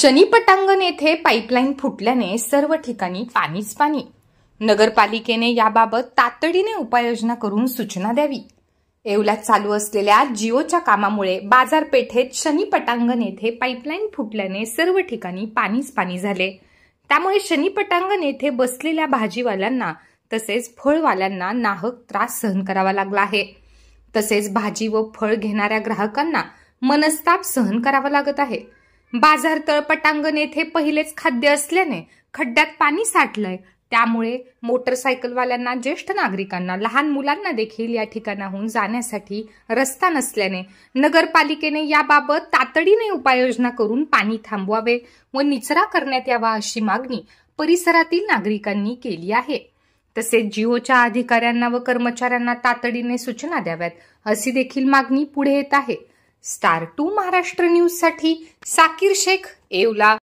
शनीपटांगण येथे पाईपलाईन फुटल्याने सर्व ठिकाणी पाणीच पाणी नगरपालिकेने याबाबत तातडीने उपाययोजना करून सूचना द्यावी येवल्यात चालू असलेल्या जिओच्या कामामुळे बाजारपेठेत शनीपटांगण येथे पाईपलाईन फुटल्याने सर्व ठिकाणी पाणीच पाणी झाले त्यामुळे शनीपटांगण येथे बसलेल्या भाजीवाल्यांना तसेच फळवाल्यांना नाहक त्रास सहन करावा लागला आहे तसेच भाजी व फळ घेणाऱ्या ग्राहकांना मनस्ताप सहन करावा लागत आहे बाजार तळपटांगण येथे पहिलेच खाद्य असल्याने खड्ड्यात पाणी साठलंय त्यामुळे मोटरसायकलवाल्यांना ज्येष्ठ नागरिकांना लहान मुलांना देखील या ठिकाणाहून जाण्यासाठी रस्ता नसल्याने नगरपालिकेने याबाबत तातडीने उपाययोजना करून पाणी थांबवावे व निचरा करण्यात यावा अशी मागणी परिसरातील नागरिकांनी केली आहे तसेच जिओच्या अधिकाऱ्यांना व कर्मचाऱ्यांना तातडीने सूचना द्याव्यात अशी देखील मागणी पुढे येत आहे स्टार टू महाराष्ट्र न्यूजसाठी साकीर शेख येवला